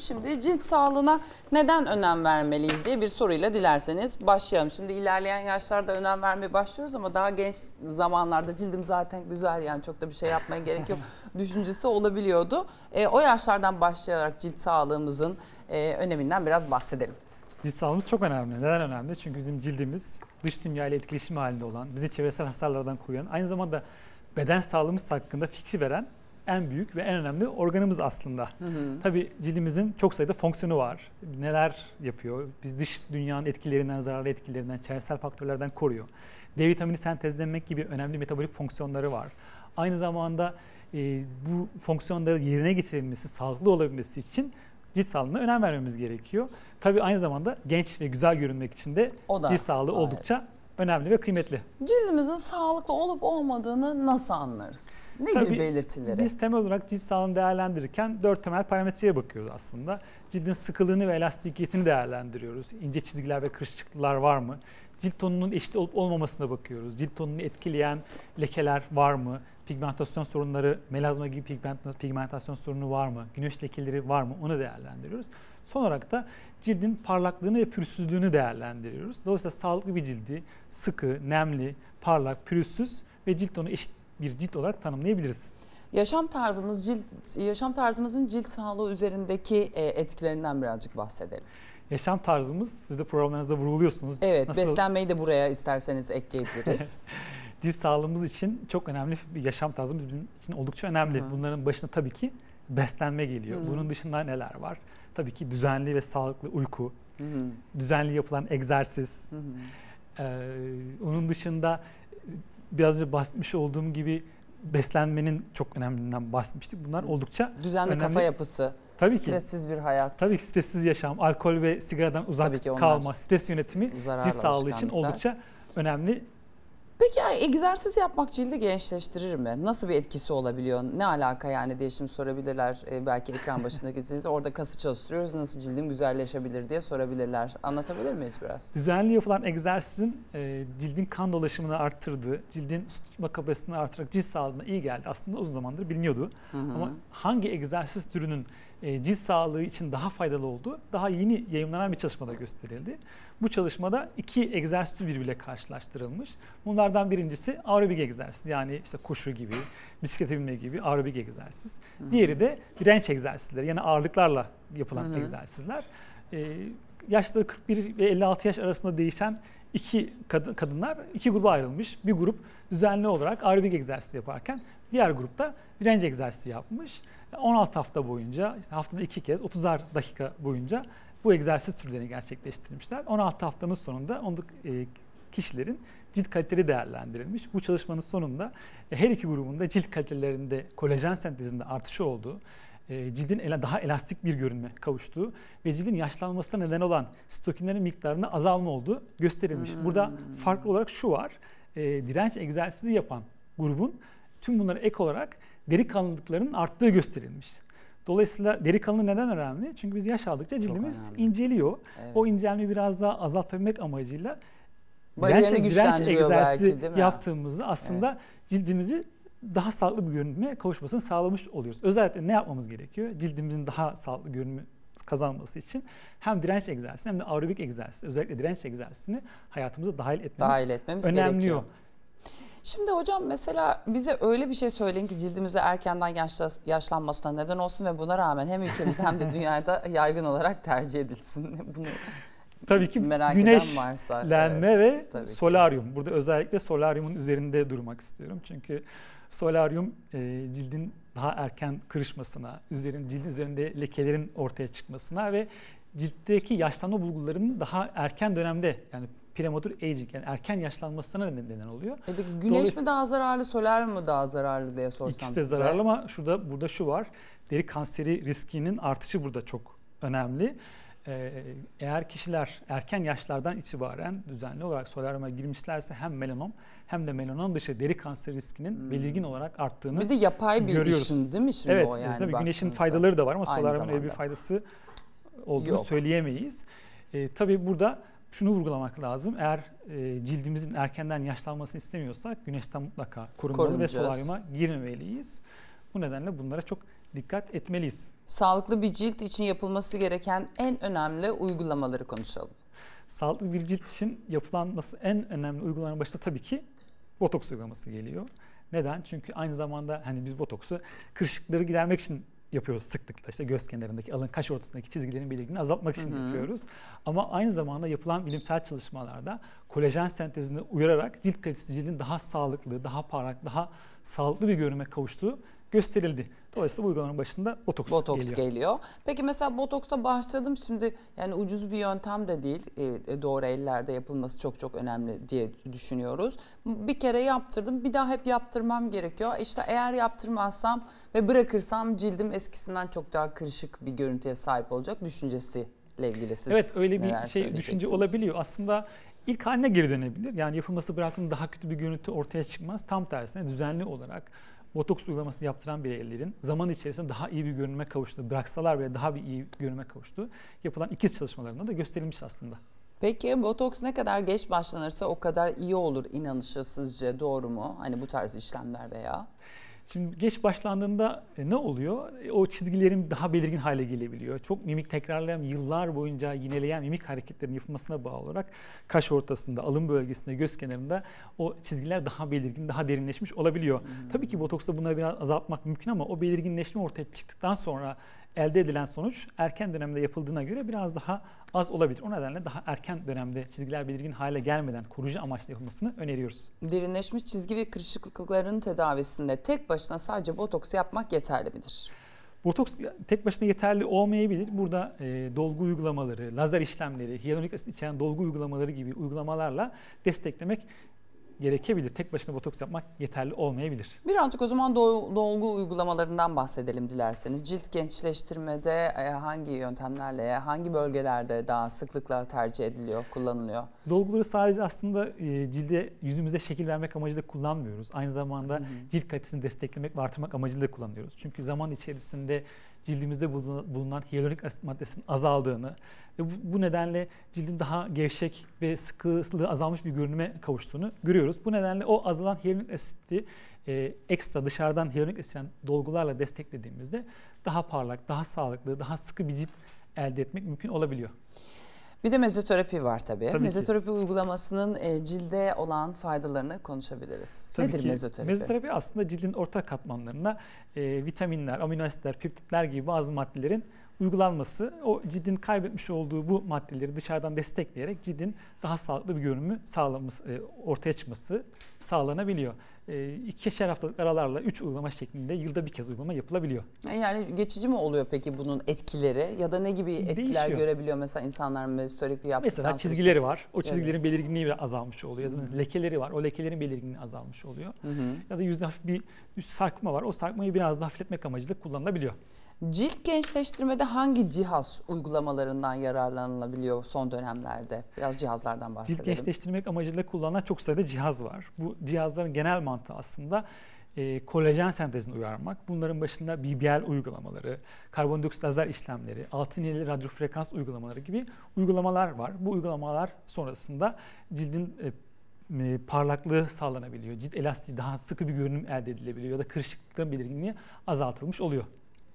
Şimdi cilt sağlığına neden önem vermeliyiz diye bir soruyla dilerseniz başlayalım. Şimdi ilerleyen yaşlarda önem vermeye başlıyoruz ama daha genç zamanlarda cildim zaten güzel yani çok da bir şey yapmaya gerek yok düşüncesi olabiliyordu. E, o yaşlardan başlayarak cilt sağlığımızın e, öneminden biraz bahsedelim. Cilt sağlığımız çok önemli. Neden önemli? Çünkü bizim cildimiz dış dünya ile etkileşim halinde olan, bizi çevresel hasarlardan koruyan, aynı zamanda beden sağlığımız hakkında fikri veren en büyük ve en önemli organımız aslında. Hı hı. Tabii cildimizin çok sayıda fonksiyonu var. Neler yapıyor? Biz dış dünyanın etkilerinden, zararlı etkilerinden, çevresel faktörlerden koruyor. D vitamini sentezlemek gibi önemli metabolik fonksiyonları var. Aynı zamanda e, bu fonksiyonları yerine getirilmesi, sağlıklı olabilmesi için cilt sağlığına önem vermemiz gerekiyor. Tabii aynı zamanda genç ve güzel görünmek için de o da, cilt sağlığı oldukça önemli ve kıymetli. Cildimizin sağlıklı olup olmadığını nasıl anlarız? Nedir Tabii, belirtileri? Biz temel olarak cilt sağlığını değerlendirirken dört temel parametreye bakıyoruz aslında. Cildin sıkılığını ve elastikiyetini değerlendiriyoruz. İnce çizgiler ve kırışıklıklar var mı? Cilt tonunun eşit olup olmamasına bakıyoruz. Cilt tonunu etkileyen lekeler var mı? Pigmentasyon sorunları, melazma gibi pigmentasyon sorunu var mı? Güneş lekeleri var mı? Onu değerlendiriyoruz. Son olarak da cildin parlaklığını ve pürüzsüzlüğünü değerlendiriyoruz. Dolayısıyla sağlıklı bir cildi sıkı, nemli, parlak, pürüzsüz ve cilt onu eşit bir cilt olarak tanımlayabiliriz. Yaşam tarzımız cilt yaşam tarzımızın cilt sağlığı üzerindeki e, etkilerinden birazcık bahsedelim. Yaşam tarzımız siz de programlarınızda vuruluyorsunuz. Evet, Nasıl... beslenmeyi de buraya isterseniz ekleyebiliriz. cilt sağlığımız için çok önemli bir yaşam tarzımız bizim için oldukça önemli. Hı hı. Bunların başında tabii ki beslenme geliyor. Hı-hı. Bunun dışında neler var? Tabii ki düzenli ve sağlıklı uyku, Hı-hı. düzenli yapılan egzersiz. Ee, onun dışında e, biraz önce bahsetmiş olduğum gibi beslenmenin çok önemlinden bahsetmiştik. Bunlar oldukça düzenli önemli. kafa yapısı. Tabii ki stressiz bir hayat. Tabii ki stressiz yaşam, alkol ve sigaradan uzak kalma, stres yönetimi cilt sağlığı için oldukça önemli Peki yani egzersiz yapmak cildi gençleştirir mi? Nasıl bir etkisi olabiliyor? Ne alaka yani diye şimdi sorabilirler. Ee, belki ekran başında gitsiniz orada kası çalıştırıyoruz nasıl cildim güzelleşebilir diye sorabilirler. Anlatabilir miyiz biraz? Düzenli yapılan egzersizin e, cildin kan dolaşımını arttırdığı, cildin su tutma kapasitesini artırarak cilt sağlığına iyi geldi. Aslında uzun zamandır biliniyordu. Hı hı. Ama hangi egzersiz türünün e, cilt sağlığı için daha faydalı olduğu daha yeni yayınlanan bir çalışmada gösterildi. Bu çalışmada iki egzersiz birbiriyle karşılaştırılmış. Bunlardan birincisi aerobik egzersiz yani işte koşu gibi, bisiklet binme gibi aerobik egzersiz. Diğeri de direnç egzersizleri yani ağırlıklarla yapılan Hı-hı. egzersizler. Ee, yaşları 41 ve 56 yaş arasında değişen iki kad- kadınlar iki gruba ayrılmış. Bir grup düzenli olarak aerobik egzersizi yaparken diğer grupta direnç egzersizi yapmış. 16 hafta boyunca işte haftada iki kez 30'ar dakika boyunca bu egzersiz türlerini gerçekleştirmişler. 16 haftanın sonunda onduk e, kişilerin cilt kaliteleri değerlendirilmiş. Bu çalışmanın sonunda her iki grubunda cilt kalitelerinde kolajen sentezinde artışı olduğu, e, cildin daha elastik bir görünme kavuştuğu ve cildin yaşlanmasına neden olan stokinlerin miktarında azalma olduğu gösterilmiş. Hmm. Burada farklı olarak şu var. E, direnç egzersizi yapan grubun tüm bunlara ek olarak deri kalınlıklarının arttığı gösterilmiş. Dolayısıyla deri kalınlığı neden önemli? Çünkü biz yaş aldıkça cildimiz inceliyor. Evet. O incelmeyi biraz daha azaltabilmek amacıyla direnç, direnç egzersizi belki, yaptığımızda aslında evet. cildimizi daha sağlıklı bir görünüme kavuşmasını sağlamış oluyoruz. Özellikle ne yapmamız gerekiyor? Cildimizin daha sağlıklı görünümü kazanması için hem direnç egzersizi hem de aerobik egzersiz, özellikle direnç egzersizini hayatımıza dahil etmemiz, dahil etmemiz önemli. Gerekiyor. Şimdi hocam mesela bize öyle bir şey söyleyin ki cildimizde erkenden yaşla, yaşlanmasına neden olsun ve buna rağmen hem ülkemizde hem de dünyada yaygın olarak tercih edilsin. Bunu tabii ki merak güneşlenme evet, ve solaryum. Ki. Burada özellikle solaryumun üzerinde durmak istiyorum. Çünkü solaryum e, cildin daha erken kırışmasına, üzerin, cildin üzerinde lekelerin ortaya çıkmasına ve ciltteki yaşlanma bulgularının daha erken dönemde yani prematur aging yani erken yaşlanmasına neden oluyor. E peki güneş mi daha zararlı, solar mı daha zararlı diye sorsam İkisi de zararlı ama şurada burada şu var. Deri kanseri riskinin artışı burada çok önemli. Ee, eğer kişiler erken yaşlardan itibaren düzenli olarak solaryuma girmişlerse hem melanom hem de melanom dışı deri kanser riskinin hmm. belirgin olarak arttığını görüyoruz. Bir de yapay bir görüyoruz. ışın değil mi şimdi evet, o yani? Evet güneşin faydaları da var ama solaryumun öyle bir faydası olduğunu Yok. söyleyemeyiz. E, tabii burada şunu vurgulamak lazım. Eğer e, cildimizin erkenden yaşlanmasını istemiyorsak güneşten mutlaka korunmalı ve solaryuma girmemeliyiz. Bu nedenle bunlara çok dikkat etmeliyiz. Sağlıklı bir cilt için yapılması gereken en önemli uygulamaları konuşalım. Sağlıklı bir cilt için yapılanması en önemli uygulamanın başında tabii ki botoks uygulaması geliyor. Neden? Çünkü aynı zamanda hani biz botoksu kırışıkları gidermek için yapıyoruz sıklıkla. İşte göz kenarındaki, alın kaş ortasındaki çizgilerin belirginliğini azaltmak için Hı-hı. yapıyoruz. Ama aynı zamanda yapılan bilimsel çalışmalarda kolajen sentezini uyararak cilt kalitesi cildin daha sağlıklı, daha parlak, daha sağlıklı bir görünme kavuştuğu gösterildi. Dolayısıyla bu uygulamanın başında botoks, botoks geliyor. geliyor. Peki mesela botoksa başladım şimdi yani ucuz bir yöntem de değil. E, e doğru ellerde yapılması çok çok önemli diye düşünüyoruz. Bir kere yaptırdım bir daha hep yaptırmam gerekiyor. E işte eğer yaptırmazsam ve bırakırsam cildim eskisinden çok daha kırışık bir görüntüye sahip olacak düşüncesiyle ilgili siz Evet öyle bir şey düşünce olabiliyor. Aslında ilk haline geri dönebilir. Yani yapılması bıraktığında daha kötü bir görüntü ortaya çıkmaz. Tam tersine düzenli olarak botoks uygulamasını yaptıran bireylerin zaman içerisinde daha iyi bir görünüme kavuştu. Bıraksalar bile daha bir iyi görünüme kavuştu. Yapılan ikiz çalışmalarında da gösterilmiş aslında. Peki botoks ne kadar geç başlanırsa o kadar iyi olur inanışı sizce doğru mu? Hani bu tarz işlemler veya? Şimdi geç başlandığında e, ne oluyor? E, o çizgilerin daha belirgin hale gelebiliyor. Çok mimik tekrarlayan, yıllar boyunca yineleyen mimik hareketlerin yapılmasına bağlı olarak kaş ortasında, alın bölgesinde, göz kenarında o çizgiler daha belirgin, daha derinleşmiş olabiliyor. Hmm. Tabii ki botoksta bunları biraz azaltmak mümkün ama o belirginleşme ortaya çıktıktan sonra elde edilen sonuç erken dönemde yapıldığına göre biraz daha az olabilir. O nedenle daha erken dönemde çizgiler belirgin hale gelmeden koruyucu amaçla yapılmasını öneriyoruz. Derinleşmiş çizgi ve kırışıklıkların tedavisinde tek başına sadece botoks yapmak yeterli midir? Botoks tek başına yeterli olmayabilir. Burada e, dolgu uygulamaları, lazer işlemleri, hyaluronik asit içeren dolgu uygulamaları gibi uygulamalarla desteklemek gerekebilir. Tek başına botoks yapmak yeterli olmayabilir. Birazcık o zaman dolgu uygulamalarından bahsedelim dilerseniz. Cilt gençleştirmede e, hangi yöntemlerle, hangi bölgelerde daha sıklıkla tercih ediliyor, kullanılıyor? Dolguları sadece aslında e, cilde, yüzümüze şekil vermek amacıyla kullanmıyoruz. Aynı zamanda hı hı. cilt kalitesini desteklemek ve artırmak amacıyla kullanıyoruz. Çünkü zaman içerisinde cildimizde bulunan hyaluronik asit maddesinin azaldığını ve bu, nedenle cildin daha gevşek ve sıkılığı azalmış bir görünüme kavuştuğunu görüyoruz. Bu nedenle o azalan hyaluronik asiti e, ekstra dışarıdan hyaluronik asitten dolgularla desteklediğimizde daha parlak, daha sağlıklı, daha sıkı bir cilt elde etmek mümkün olabiliyor. Bir de mezoterapi var tabii. tabii mezoterapi ki. uygulamasının e, cilde olan faydalarını konuşabiliriz. Tabii Nedir ki. mezoterapi? Mezoterapi aslında cildin orta katmanlarına e, vitaminler, amino asitler, peptitler gibi bazı maddelerin uygulanması o cildin kaybetmiş olduğu bu maddeleri dışarıdan destekleyerek cildin daha sağlıklı bir görünümü sağlaması, e, ortaya çıkması sağlanabiliyor. E, ikişer haftalık aralarla üç uygulama şeklinde yılda bir kez uygulama yapılabiliyor. E, yani geçici mi oluyor peki bunun etkileri ya da ne gibi etkiler Değişiyor. görebiliyor mesela insanlar mezoterapi yaptıktan Mesela çizgileri var. O çizgilerin evet. belirginliği biraz azalmış oluyor. Ya da Hı-hı. lekeleri var. O lekelerin belirginliği azalmış oluyor. Hı-hı. Ya da yüzde hafif bir sarkma var. O sarkmayı biraz daha hafifletmek amacıyla kullanılabiliyor. Cilt gençleştirmede hangi cihaz uygulamalarından yararlanılabiliyor son dönemlerde? Biraz cihazlardan bahsedelim. Cilt gençleştirmek amacıyla kullanılan çok sayıda cihaz var. Bu cihazların genel mantığı aslında e, kolajen sentezini uyarmak. Bunların başında BBL uygulamaları, karbondioksit lazer işlemleri, altın yeli radyofrekans uygulamaları gibi uygulamalar var. Bu uygulamalar sonrasında cildin e, parlaklığı sağlanabiliyor. Cilt elastiği daha sıkı bir görünüm elde edilebiliyor ya da kırışıklıkların belirginliği azaltılmış oluyor.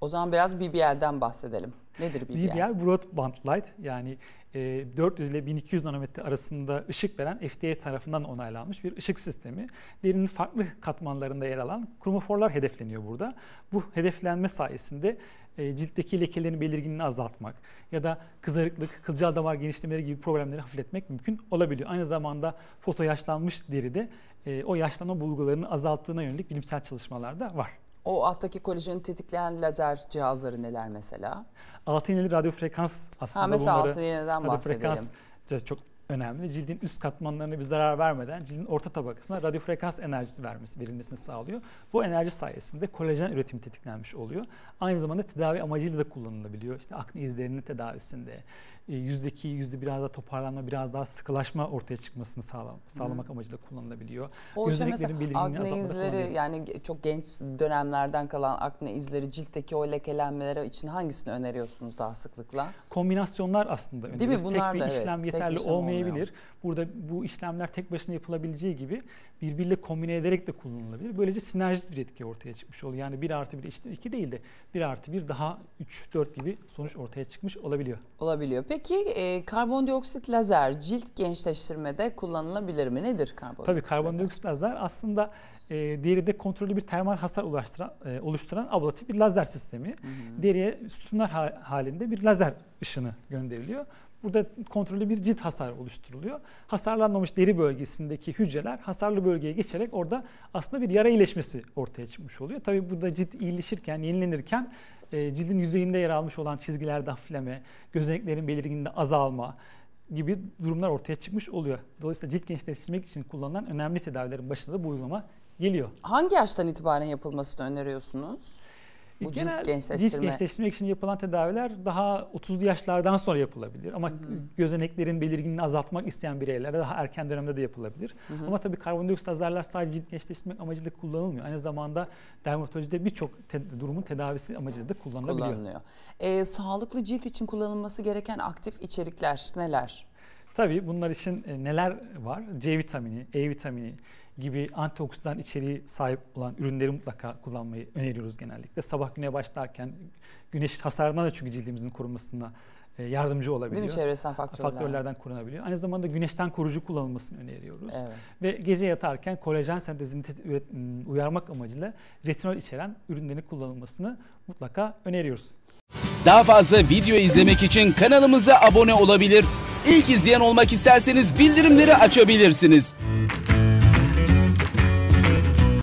O zaman biraz BBL'den bahsedelim. Nedir BBL? BBL Broadband Light yani 400 e, ile 1200 nanometre arasında ışık veren FDA tarafından onaylanmış bir ışık sistemi. Derinin farklı katmanlarında yer alan kromoforlar hedefleniyor burada. Bu hedeflenme sayesinde e, ciltteki lekelerin belirginliğini azaltmak ya da kızarıklık, kılcal damar genişlemeleri gibi problemleri hafifletmek mümkün olabiliyor. Aynı zamanda foto yaşlanmış deride e, o yaşlanma bulgularını azalttığına yönelik bilimsel çalışmalar da var. O alttaki kolajeni tetikleyen lazer cihazları neler mesela? Altı iğneli radyo frekans aslında ha, mesela bunları. Altı iğneden radyo frekans çok önemli. Cildin üst katmanlarına bir zarar vermeden cildin orta tabakasına radyo frekans enerjisi vermesi, verilmesini sağlıyor. Bu enerji sayesinde kolajen üretimi tetiklenmiş oluyor. Aynı zamanda tedavi amacıyla da kullanılabiliyor. İşte akne izlerinin tedavisinde, e, yüzdeki yüzde biraz daha toparlanma, biraz daha sıkılaşma ortaya çıkmasını sağlam, sağlamak hmm. amacıyla kullanılabiliyor. O işte mesela akne izleri yani çok genç dönemlerden kalan akne izleri, ciltteki o lekelenmelere için hangisini öneriyorsunuz daha sıklıkla? Kombinasyonlar aslında öneriyoruz. Değil mi? Bunlar tek bir da, işlem evet, yeterli işlem olmayabilir. Olmuyor. Burada bu işlemler tek başına yapılabileceği gibi birbiriyle kombine ederek de kullanılabilir. Böylece sinerjist bir etki ortaya çıkmış oluyor. Yani 1 artı 1 eşittir 2 değil de 1 artı 1 daha 3, 4 gibi sonuç ortaya çıkmış olabiliyor. Olabiliyor. Peki Peki e, karbondioksit lazer cilt gençleştirmede kullanılabilir mi? Nedir karbondioksit Tabii karbondioksit lazer, lazer aslında e, diğeri kontrollü bir termal hasar ulaştıran, e, oluşturan ablatif bir lazer sistemi. Hı hı. Deriye sütunlar halinde bir lazer ışını gönderiliyor. Burada kontrollü bir cilt hasarı oluşturuluyor. Hasarlanmamış deri bölgesindeki hücreler hasarlı bölgeye geçerek orada aslında bir yara iyileşmesi ortaya çıkmış oluyor. Tabii burada cilt iyileşirken, yenilenirken e, cildin yüzeyinde yer almış olan çizgilerde hafifleme, gözeneklerin belirginliğinde azalma gibi durumlar ortaya çıkmış oluyor. Dolayısıyla cilt gençleştirmek için kullanılan önemli tedavilerin başında da bu uygulama geliyor. Hangi yaştan itibaren yapılmasını öneriyorsunuz? Bu Genel cilt gençleştirmek için yapılan tedaviler daha 30'lu yaşlardan sonra yapılabilir. Ama hı hı. gözeneklerin belirginliğini azaltmak isteyen bireylere daha erken dönemde de yapılabilir. Hı hı. Ama tabii karbondioksit azarlar sadece cilt gençleştirmek amacıyla kullanılmıyor. Aynı zamanda dermatolojide birçok te- durumun tedavisi amacıyla da kullanılabiliyor. Kullanılıyor. Ee, sağlıklı cilt için kullanılması gereken aktif içerikler neler? Tabii bunlar için e, neler var? C vitamini, E vitamini, gibi antioksidan içeriği sahip olan ürünleri mutlaka kullanmayı öneriyoruz genellikle. Sabah güne başlarken güneş hasarından da çünkü cildimizin korunmasında e, yardımcı olabiliyor. Değil mi çevresel faktörlerden? Faktörlerden korunabiliyor. Aynı zamanda güneşten koruyucu kullanılmasını öneriyoruz. Evet. Ve gece yatarken kolajen sentezini uyarmak amacıyla retinol içeren ürünlerin kullanılmasını mutlaka öneriyoruz. Daha fazla video izlemek için kanalımıza abone olabilir. İlk izleyen olmak isterseniz bildirimleri açabilirsiniz.